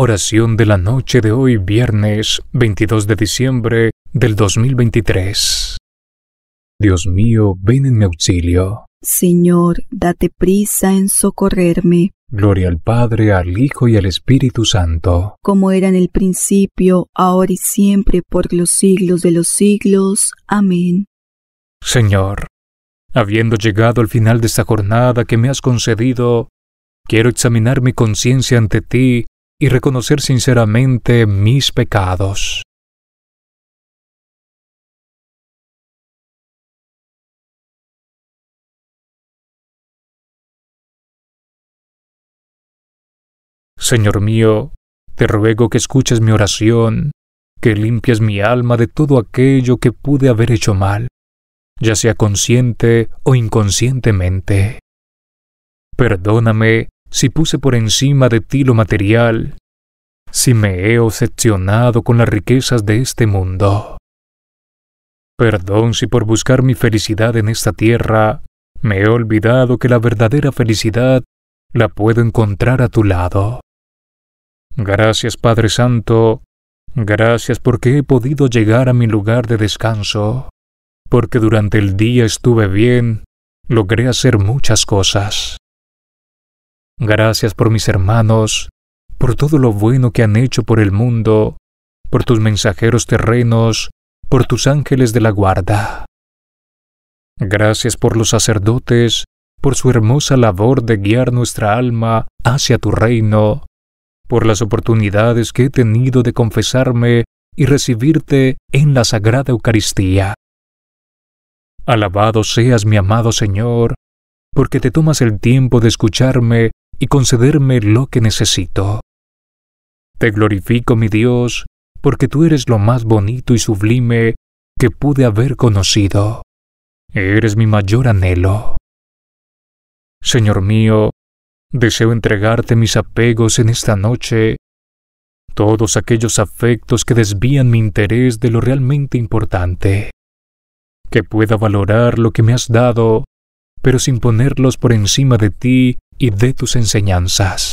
Oración de la noche de hoy, viernes 22 de diciembre del 2023. Dios mío, ven en mi auxilio. Señor, date prisa en socorrerme. Gloria al Padre, al Hijo y al Espíritu Santo. Como era en el principio, ahora y siempre, por los siglos de los siglos. Amén. Señor, habiendo llegado al final de esta jornada que me has concedido, quiero examinar mi conciencia ante ti y reconocer sinceramente mis pecados. Señor mío, te ruego que escuches mi oración, que limpies mi alma de todo aquello que pude haber hecho mal, ya sea consciente o inconscientemente. Perdóname si puse por encima de ti lo material, si me he obsesionado con las riquezas de este mundo. Perdón si por buscar mi felicidad en esta tierra me he olvidado que la verdadera felicidad la puedo encontrar a tu lado. Gracias Padre Santo, gracias porque he podido llegar a mi lugar de descanso, porque durante el día estuve bien, logré hacer muchas cosas. Gracias por mis hermanos, por todo lo bueno que han hecho por el mundo, por tus mensajeros terrenos, por tus ángeles de la guarda. Gracias por los sacerdotes, por su hermosa labor de guiar nuestra alma hacia tu reino, por las oportunidades que he tenido de confesarme y recibirte en la Sagrada Eucaristía. Alabado seas mi amado Señor, porque te tomas el tiempo de escucharme y concederme lo que necesito. Te glorifico, mi Dios, porque tú eres lo más bonito y sublime que pude haber conocido. Eres mi mayor anhelo. Señor mío, deseo entregarte mis apegos en esta noche, todos aquellos afectos que desvían mi interés de lo realmente importante, que pueda valorar lo que me has dado, pero sin ponerlos por encima de ti y de tus enseñanzas.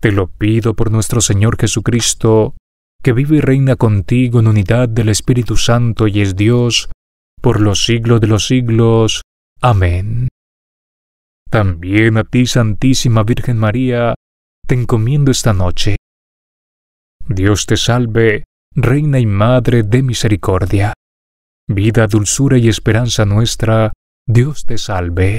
Te lo pido por nuestro Señor Jesucristo, que vive y reina contigo en unidad del Espíritu Santo y es Dios, por los siglos de los siglos. Amén. También a ti, Santísima Virgen María, te encomiendo esta noche. Dios te salve, Reina y Madre de Misericordia. Vida, dulzura y esperanza nuestra, Dios te salve.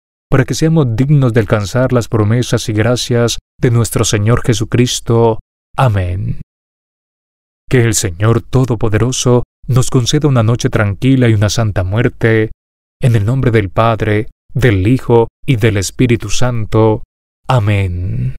para que seamos dignos de alcanzar las promesas y gracias de nuestro Señor Jesucristo. Amén. Que el Señor Todopoderoso nos conceda una noche tranquila y una santa muerte, en el nombre del Padre, del Hijo y del Espíritu Santo. Amén.